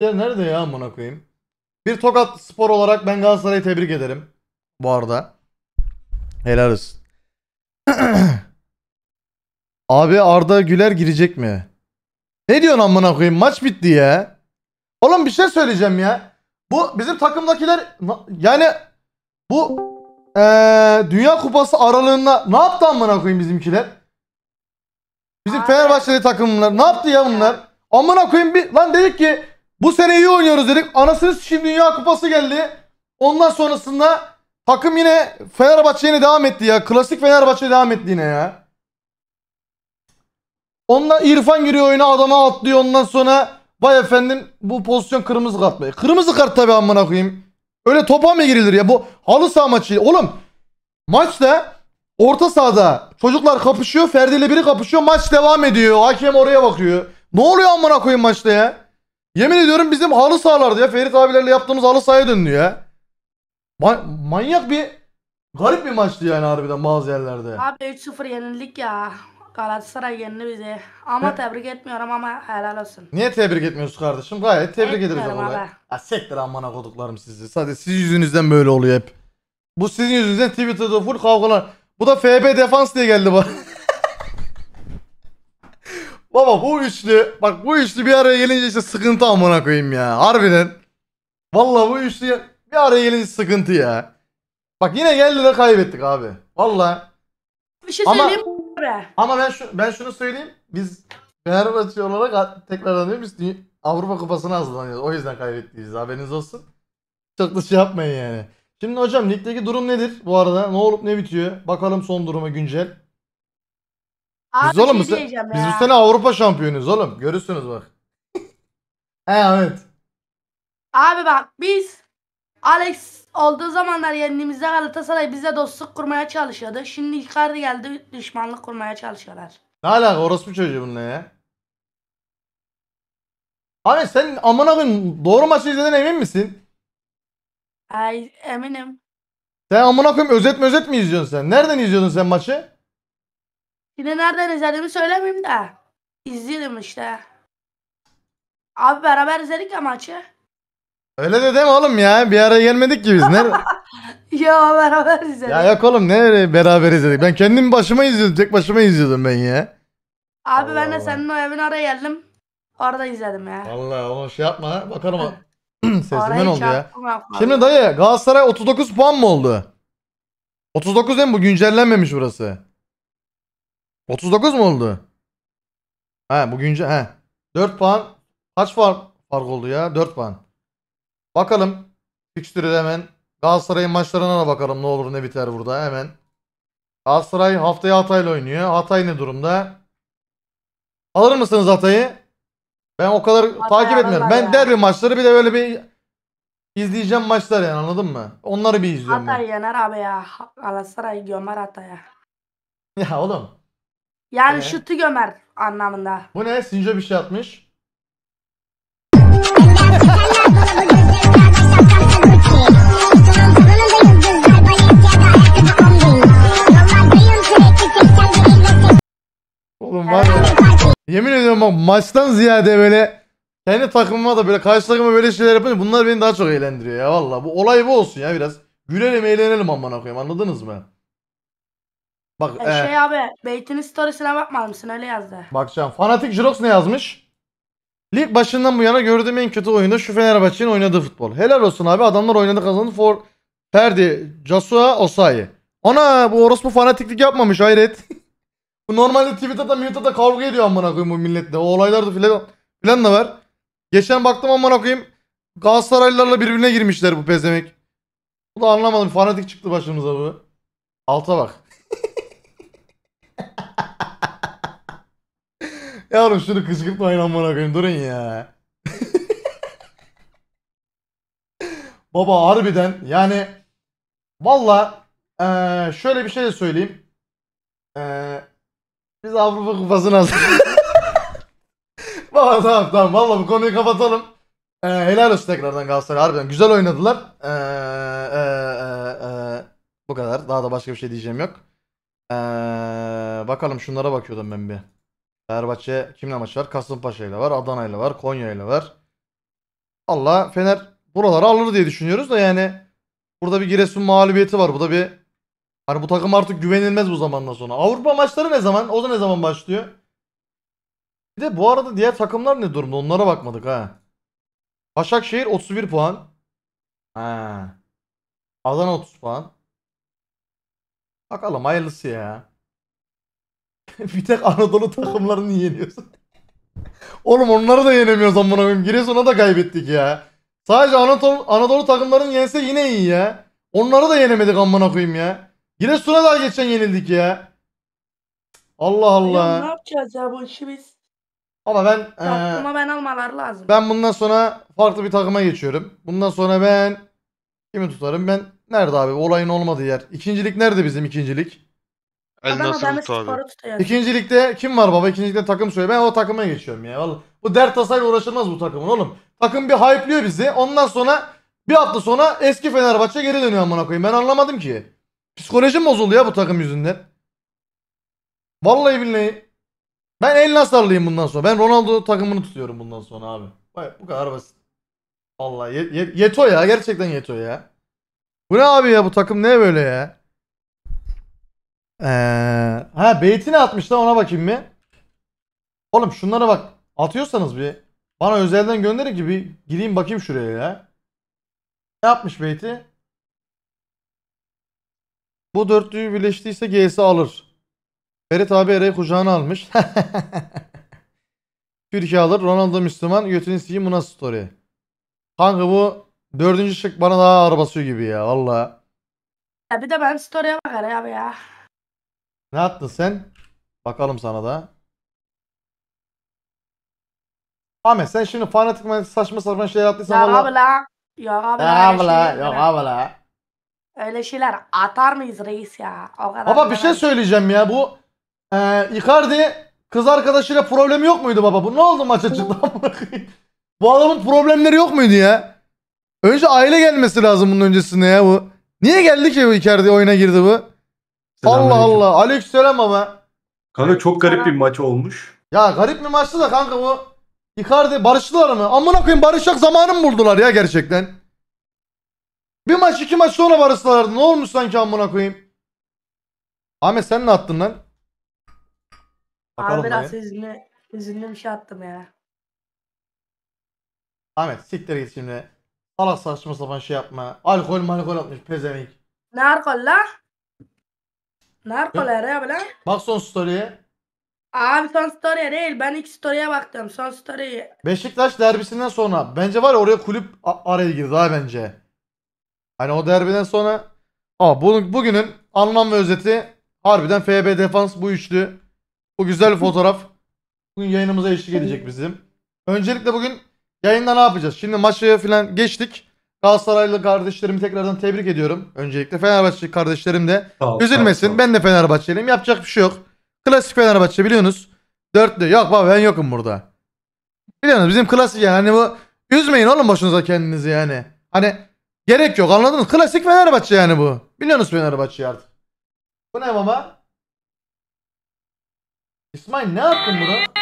Ya nerede ya amına koyayım? Bir Tokat spor olarak ben Galatasaray'ı tebrik ederim. Bu arada. Helal olsun. Abi Arda Güler girecek mi? Ne diyorsun amına koyayım? Maç bitti ya. Oğlum bir şey söyleyeceğim ya. Bu bizim takımdakiler yani bu ee, Dünya Kupası aralığında ne yaptı amına koyayım bizimkiler? Bizim Fenerbahçeli takımlar ne yaptı ya bunlar? Amına koyayım bir lan dedik ki bu sene iyi oynuyoruz dedik. Anasını şimdi Dünya Kupası geldi. Ondan sonrasında takım yine Fenerbahçe'ye yine devam etti ya. Klasik Fenerbahçe'ye devam etti yine ya. Ondan İrfan giriyor oyuna adama atlıyor. Ondan sonra vay efendim bu pozisyon kırmızı kart. Kırmızı kart tabii amına koyayım. Öyle topa mı girilir ya? Bu halı saha maçı. Oğlum maçta orta sahada çocuklar kapışıyor. Ferdi ile biri kapışıyor. Maç devam ediyor. Hakem oraya bakıyor. Ne oluyor amına koyayım maçta ya? Yemin ediyorum bizim halı sahalardı ya. Ferit abilerle yaptığımız halı sahaya döndü ya. Ma manyak bir garip bir maçtı yani harbiden bazı yerlerde. Abi 3-0 yenildik ya. Galatasaray yendi bizi. Ama tebrik etmiyorum ama helal olsun. Niye tebrik etmiyoruz kardeşim? Gayet tebrik ederiz Etmiyorum ama. abi. Ya sektir amına koduklarım sizi. Sadece siz yüzünüzden böyle oluyor hep. Bu sizin yüzünüzden Twitter'da full kavgalar. Bu da FB defans diye geldi bana. Baba bu üçlü bak bu üçlü bir araya gelince işte sıkıntı amına koyayım ya. Harbiden. Valla bu üçlü bir araya gelince sıkıntı ya. Bak yine geldi de kaybettik abi. Valla. Bir şey ama, söyleyeyim Ama ben, şu, ben şunu söyleyeyim. Biz Fenerbahçe olarak tekrardan diyorum biz Avrupa Kupası'na hazırlanıyoruz. O yüzden kaybettiyiz. Haberiniz olsun. Çok da şey yapmayın yani. Şimdi hocam ligdeki durum nedir bu arada? Ne olup ne bitiyor? Bakalım son duruma güncel. Abi biz oğlum şey bu biz ya. bu sene Avrupa şampiyonuyuz oğlum. Görürsünüz bak. He Ahmet. Abi bak biz Alex olduğu zamanlar yendiğimizde Galatasaray bize dostluk kurmaya çalışıyordu. Şimdi Icardi geldi düşmanlık kurmaya çalışıyorlar. Ne alaka orospu çocuğu bununla ya? Ahmet sen amına koyayım doğru maçı izlediğine emin misin? Ay eminim. Sen amına koyayım özet mi özet mi izliyorsun sen? Nereden izliyordun sen maçı? Yine nereden izlediğimi söylemeyeyim de. İzledim işte. Abi beraber izledik ya maçı. Öyle de deme oğlum ya. Bir araya gelmedik ki biz. Nerede? ya beraber izledik. Ya yok oğlum ne beraber izledik. Ben kendim başıma izliyordum. Tek başıma izliyordum ben ya. Abi Allah ben de senin o evin araya geldim. Orada izledim ya. Allah o şey yapma. Bakalım. Sesinden oldu ya. Şimdi dayı Galatasaray 39 puan mı oldu? 39 değil mi bu? Güncellenmemiş burası. 39 mu oldu? Ha bu ha he. 4 puan. Kaç fark, fark oldu ya? 4 puan. Bakalım. Fikstürü hemen. Galatasaray'ın maçlarına da bakalım ne olur ne biter burada hemen. Galatasaray haftaya Hatay'la oynuyor. Hatay ne durumda? Alır mısınız Hatay'ı? Ben o kadar Hatay takip etmiyorum. Ben yani. derbi maçları bir de böyle bir izleyeceğim maçlar yani anladın mı? Onları bir izliyorum. Hatay ben. yener abi ya. Galatasaray gömer Hatay'a. Ya oğlum. Yani Ee? şıtı gömer anlamında. Bu ne? Sinco bir şey atmış. Oğlum var ya. Yemin ediyorum bak maçtan ziyade böyle kendi takımıma da böyle karşı takıma böyle şeyler yapınca bunlar beni daha çok eğlendiriyor ya valla. Bu olay bu olsun ya biraz. Gülelim eğlenelim amına koyayım anladınız mı? Bak E, şey e, şey abi Beyt'in storiesine bakmaz mısın öyle yazdı. bakacağım. Fanatik Jirox ne yazmış? Lig başından bu yana gördüğüm en kötü oyunda şu Fenerbahçe'nin oynadığı futbol. Helal olsun abi adamlar oynadı kazandı. For Ferdi, Casua, Osayi. Ana bu orospu fanatiklik yapmamış hayret. bu normalde Twitter'da Twitter'da kavga ediyor amına koyayım bu milletle. O olaylar da filan filan da var. Geçen baktım amına koyayım Galatasaraylılarla birbirine girmişler bu pezemek. Bu da anlamadım fanatik çıktı başımıza bu. Alta bak. Yavrum şunu kışkırtmayın amına koyayım durun ya. Baba harbiden yani valla ee, şöyle bir şey de söyleyeyim. Ee, biz Avrupa Kupası'na hazırız. Baba tamam tamam valla bu konuyu kapatalım. Ee, helal olsun tekrardan Galatasaray harbiden güzel oynadılar. Ee, e, e, e, bu kadar daha da başka bir şey diyeceğim yok. Ee, bakalım şunlara bakıyordum ben bir. Fenerbahçe kimle maçı var? Kasımpaşa ile var, Adana ile var, Konya ile var. Allah Fener buraları alır diye düşünüyoruz da yani burada bir Giresun mağlubiyeti var. Bu da bir hani bu takım artık güvenilmez bu zamandan sonra. Avrupa maçları ne zaman? O da ne zaman başlıyor? Bir de bu arada diğer takımlar ne durumda? Onlara bakmadık ha. Başakşehir 31 puan. Ha. Adana 30 puan. Bakalım hayırlısı ya. bir tek Anadolu takımlarını yeniyorsun. Oğlum onları da yenemiyoruz amına koyayım. Giresun'a da kaybettik ya. Sadece Anadolu, Anadolu takımlarını yense yine iyi ya. Onları da yenemedik amına koyayım ya. Giresun'a daha geçen yenildik ya. Allah Allah. Ya ne yapacağız ya bu işi biz? Ama ben e, Takıma ee, ben almalar lazım. Ben bundan sonra farklı bir takıma geçiyorum. Bundan sonra ben kimi tutarım? Ben nerede abi? Olayın olmadığı yer. İkincilik nerede bizim ikincilik? El Adana Nasır Demir abi. Spor'u kim var baba? İkinci takım söyle. Ben o takıma geçiyorum ya. Vallahi. Bu dert tasayla uğraşılmaz bu takımın oğlum. Takım bir hype'lıyor bizi. Ondan sonra bir hafta sonra eski Fenerbahçe geri dönüyor amına koyayım. Ben anlamadım ki. Psikolojim bozuldu ya bu takım yüzünden. Vallahi billahi. Ben El Nasarlıyım bundan sonra. Ben Ronaldo takımını tutuyorum bundan sonra abi. Vay, bu kadar basit. Vallahi ye- ye- yeto ya. Gerçekten yeto ya. Bu ne abi ya bu takım ne böyle ya? Ee, ha beytini atmış da ona bakayım mı? Oğlum şunlara bak. Atıyorsanız bir bana özelden gönderin ki bir gireyim bakayım şuraya ya. Ne yapmış beyti? Bu dörtlüyü birleştiyse G'si alır. Ferit abi Eray'ı kucağına almış. Türkiye alır. Ronaldo Müslüman. Götünü sikeyim bu nasıl story? Kanka bu dördüncü şık bana daha ağır basıyor gibi ya. Valla. Ya bir de benim story'e bak abi ya. Ne yaptın sen? Bakalım sana da. Ahmet sen şimdi fanatik manatik saçma sapan şeyler Ya attıysan Ya abla. Ya abla. Ya abla, şeyler- yok abla. Öyle şeyler atar mıyız reis ya? O kadar. Baba bir şey söyleyeceğim ya bu eee Icardi kız arkadaşıyla problemi yok muydu baba? Bu ne oldu maça çıktı? bu adamın problemleri yok muydu ya? Önce aile gelmesi lazım bunun öncesinde ya bu. Niye geldi ki bu Icardi oyuna girdi bu? Allah Allah Allah. Aleykümselam ama. Kanka çok garip bir maç olmuş. Ya garip bir maçtı da kanka bu. Icardi barıştılar mı? Amına koyayım barışacak zamanı mı buldular ya gerçekten? Bir maç iki maç sonra barıştılardı. Ne olmuş sanki amına koyayım? Ahmet sen ne attın lan? Abi biraz hüzünlü, hüzünlü bir şey attım ya. Ahmet siktir git şimdi. Allah saçma sapan şey yapma. Alkol malkol atmış pezevenk. Ne alkol la? Narkolar ya bile. Bak son story'e. Abi son story değil. Ben ilk story'e baktım. Son story. Beşiktaş derbisinden sonra bence var ya oraya kulüp a- araya girdi ha bence. Hani o derbiden sonra Aa, bunun, bugünün anlam ve özeti harbiden FB defans bu üçlü. Bu güzel bir fotoğraf. Bugün yayınımıza eşlik edecek bizim. Öncelikle bugün yayında ne yapacağız? Şimdi maçı falan geçtik. Galatasaraylı kardeşlerimi tekrardan tebrik ediyorum. Öncelikle Fenerbahçe kardeşlerim de ol, üzülmesin. Ben de Fenerbahçeliyim. Yapacak bir şey yok. Klasik Fenerbahçe biliyorsunuz. Dörtlü. Yok baba ben yokum burada. Biliyorsunuz bizim klasik yani hani bu üzmeyin oğlum boşunuza kendinizi yani. Hani gerek yok anladınız? Klasik Fenerbahçe yani bu. Biliyorsunuz Fenerbahçe artık. Bu ne baba? İsmail ne yaptın bunu?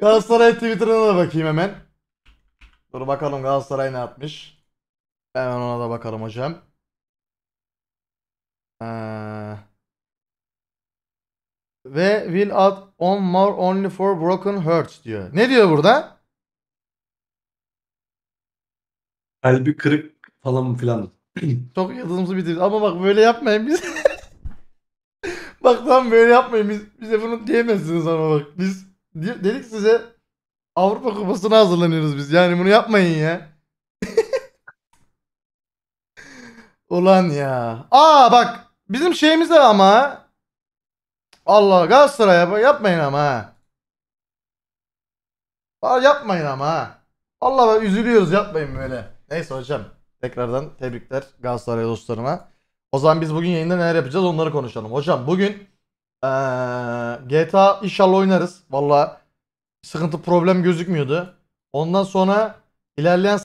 Galatasaray Twitter'ına da bakayım hemen. Dur bakalım Galatasaray ne yapmış. Hemen ona da bakalım hocam. Ee... Ve will add on more only for broken hearts diyor. Ne diyor burada? Kalbi kırık falan filan. Çok yıldızımızı bitirdik. Ama bak böyle yapmayın biz. bak tam böyle yapmayın biz. Bize bunu diyemezsiniz ama bak. Biz dedik size Avrupa Kupası'na hazırlanıyoruz biz. Yani bunu yapmayın ya. Ulan ya. Aa bak bizim şeyimiz de ama. Allah Galatasaray'a yapmayın ama. Aa, yapmayın ama. Allah bak üzülüyoruz yapmayın böyle. Neyse hocam. Tekrardan tebrikler Galatasaray dostlarıma. O zaman biz bugün yayında neler yapacağız onları konuşalım. Hocam bugün ee, GTA inşallah oynarız. Valla sıkıntı problem gözükmüyordu. Ondan sonra ilerleyen